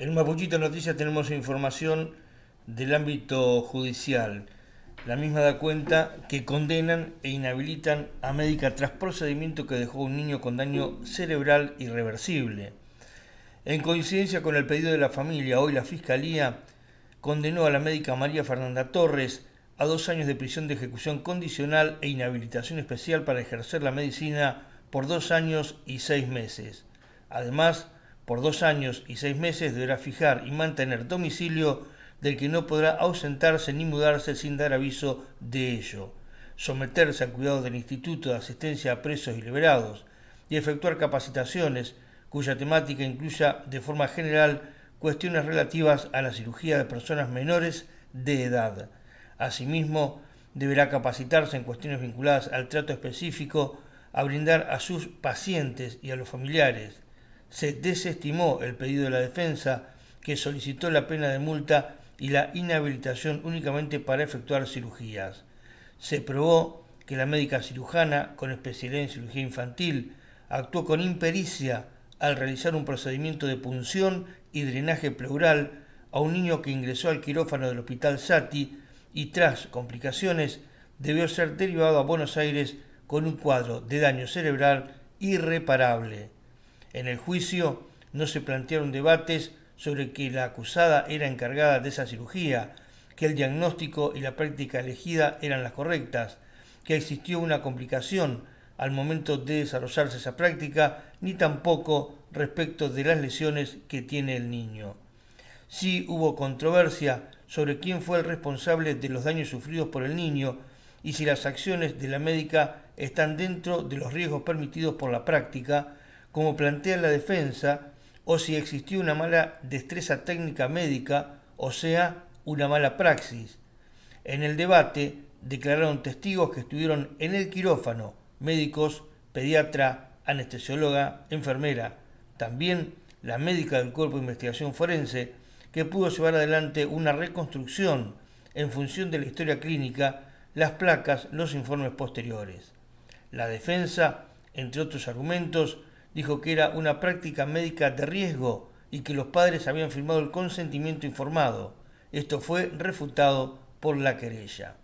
En Mapuchito Noticias tenemos información del ámbito judicial. La misma da cuenta que condenan e inhabilitan a médica tras procedimiento que dejó un niño con daño cerebral irreversible. En coincidencia con el pedido de la familia, hoy la Fiscalía condenó a la médica María Fernanda Torres a dos años de prisión de ejecución condicional e inhabilitación especial para ejercer la medicina por dos años y seis meses. Además, por dos años y seis meses deberá fijar y mantener domicilio del que no podrá ausentarse ni mudarse sin dar aviso de ello, someterse al cuidado del Instituto de Asistencia a Presos y Liberados y efectuar capacitaciones cuya temática incluya de forma general cuestiones relativas a la cirugía de personas menores de edad. Asimismo, deberá capacitarse en cuestiones vinculadas al trato específico a brindar a sus pacientes y a los familiares, se desestimó el pedido de la defensa que solicitó la pena de multa y la inhabilitación únicamente para efectuar cirugías. Se probó que la médica cirujana, con especialidad en cirugía infantil, actuó con impericia al realizar un procedimiento de punción y drenaje pleural a un niño que ingresó al quirófano del hospital Sati y tras complicaciones debió ser derivado a Buenos Aires con un cuadro de daño cerebral irreparable. En el juicio no se plantearon debates sobre que la acusada era encargada de esa cirugía, que el diagnóstico y la práctica elegida eran las correctas, que existió una complicación al momento de desarrollarse esa práctica, ni tampoco respecto de las lesiones que tiene el niño. Sí hubo controversia sobre quién fue el responsable de los daños sufridos por el niño y si las acciones de la médica están dentro de los riesgos permitidos por la práctica, como plantea la defensa, o si existió una mala destreza técnica médica, o sea, una mala praxis. En el debate declararon testigos que estuvieron en el quirófano, médicos, pediatra, anestesióloga, enfermera, también la médica del Cuerpo de Investigación Forense, que pudo llevar adelante una reconstrucción en función de la historia clínica, las placas, los informes posteriores. La defensa, entre otros argumentos, dijo que era una práctica médica de riesgo y que los padres habían firmado el consentimiento informado. Esto fue refutado por la querella.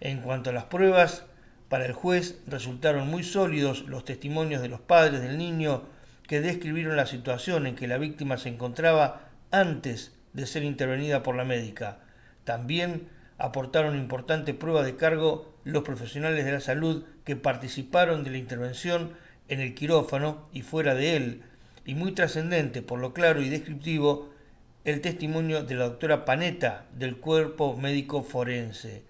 En cuanto a las pruebas, para el juez resultaron muy sólidos los testimonios de los padres del niño que describieron la situación en que la víctima se encontraba antes de ser intervenida por la médica. También aportaron importante prueba de cargo los profesionales de la salud que participaron de la intervención en el quirófano y fuera de él, y muy trascendente por lo claro y descriptivo, el testimonio de la doctora Panetta del cuerpo médico forense.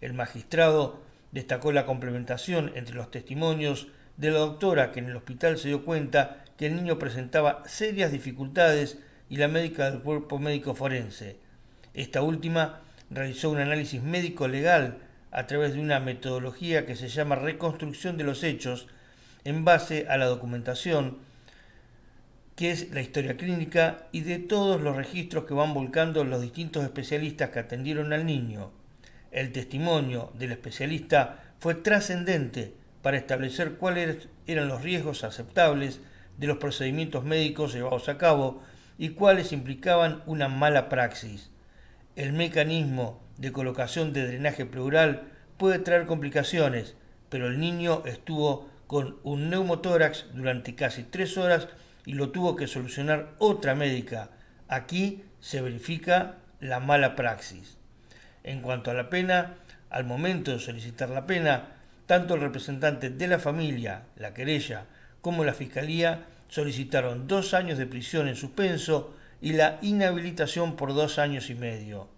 El magistrado destacó la complementación entre los testimonios de la doctora que en el hospital se dio cuenta que el niño presentaba serias dificultades y la médica del cuerpo médico forense. Esta última realizó un análisis médico legal a través de una metodología que se llama reconstrucción de los hechos en base a la documentación, que es la historia clínica, y de todos los registros que van volcando los distintos especialistas que atendieron al niño. El testimonio del especialista fue trascendente para establecer cuáles eran los riesgos aceptables de los procedimientos médicos llevados a cabo y cuáles implicaban una mala praxis. El mecanismo de colocación de drenaje pleural puede traer complicaciones, pero el niño estuvo con un neumotórax durante casi tres horas y lo tuvo que solucionar otra médica. Aquí se verifica la mala praxis. En cuanto a la pena, al momento de solicitar la pena, tanto el representante de la familia, la querella, como la fiscalía solicitaron dos años de prisión en suspenso y la inhabilitación por dos años y medio.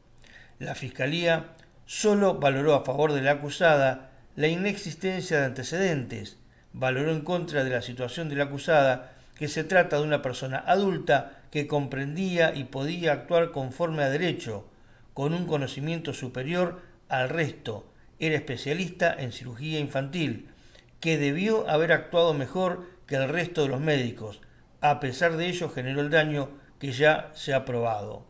La fiscalía solo valoró a favor de la acusada la inexistencia de antecedentes, valoró en contra de la situación de la acusada que se trata de una persona adulta que comprendía y podía actuar conforme a derecho, con un conocimiento superior al resto. Era especialista en cirugía infantil, que debió haber actuado mejor que el resto de los médicos. A pesar de ello generó el daño que ya se ha probado.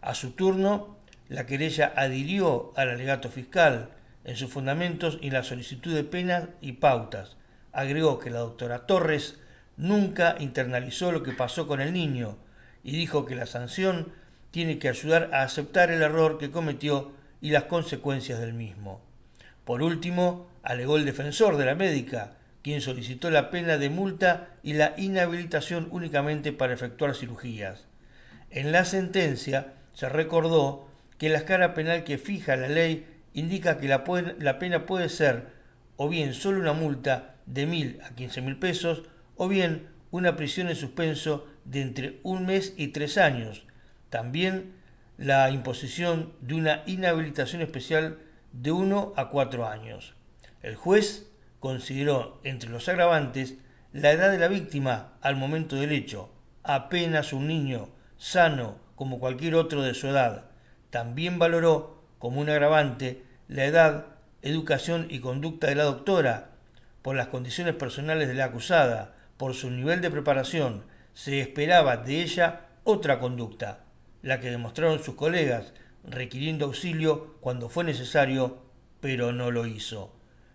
A su turno, la querella adhirió al alegato fiscal en sus fundamentos y la solicitud de penas y pautas. Agregó que la doctora Torres nunca internalizó lo que pasó con el niño y dijo que la sanción tiene que ayudar a aceptar el error que cometió y las consecuencias del mismo. Por último, alegó el defensor de la médica, quien solicitó la pena de multa y la inhabilitación únicamente para efectuar cirugías. En la sentencia se recordó que la escala penal que fija la ley indica que la, pena puede ser o bien solo una multa de mil a quince mil pesos o bien una prisión en suspenso de entre un mes y tres años. También la imposición de una inhabilitación especial de 1 a cuatro años. El juez consideró entre los agravantes la edad de la víctima al momento del hecho, apenas un niño, sano como cualquier otro de su edad. También valoró como un agravante la edad, educación y conducta de la doctora, por las condiciones personales de la acusada, por su nivel de preparación, se esperaba de ella otra conducta, la que demostraron sus colegas, requiriendo auxilio cuando fue necesario, pero no lo hizo.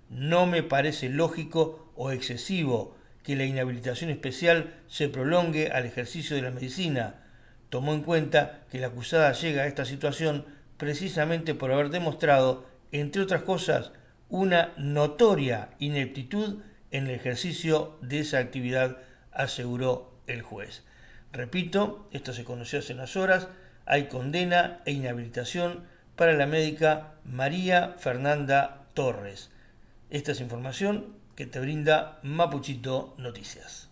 No me parece lógico o excesivo que la inhabilitación especial se prolongue al ejercicio de la medicina. Tomó en cuenta que la acusada llega a esta situación precisamente por haber demostrado, entre otras cosas, una notoria ineptitud en el ejercicio de esa actividad, aseguró el juez. Repito, esto se conoció hace unas horas, hay condena e inhabilitación para la médica María Fernanda Torres. Esta es información que te brinda Mapuchito Noticias.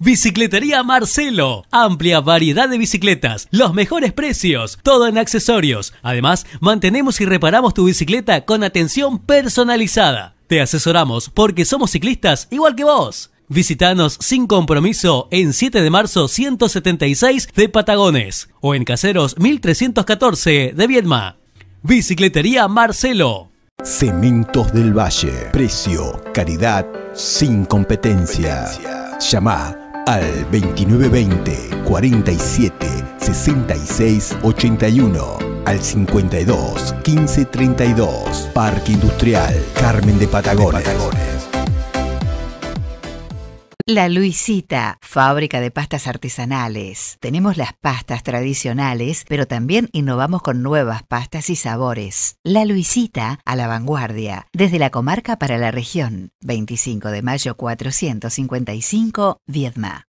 Bicicletería Marcelo. Amplia variedad de bicicletas, los mejores precios, todo en accesorios. Además, mantenemos y reparamos tu bicicleta con atención personalizada. Te asesoramos porque somos ciclistas igual que vos. Visítanos sin compromiso en 7 de marzo 176 de Patagones o en Caseros 1314 de Viedma. Bicicletería Marcelo. Cementos del Valle. Precio, caridad, sin competencia. competencia. Llamá al 2920 47 66 81 al 52 15 32 Parque Industrial Carmen de Patagones. De Patagones. La Luisita, fábrica de pastas artesanales. Tenemos las pastas tradicionales, pero también innovamos con nuevas pastas y sabores. La Luisita, a la vanguardia, desde la comarca para la región. 25 de mayo 455, Viedma.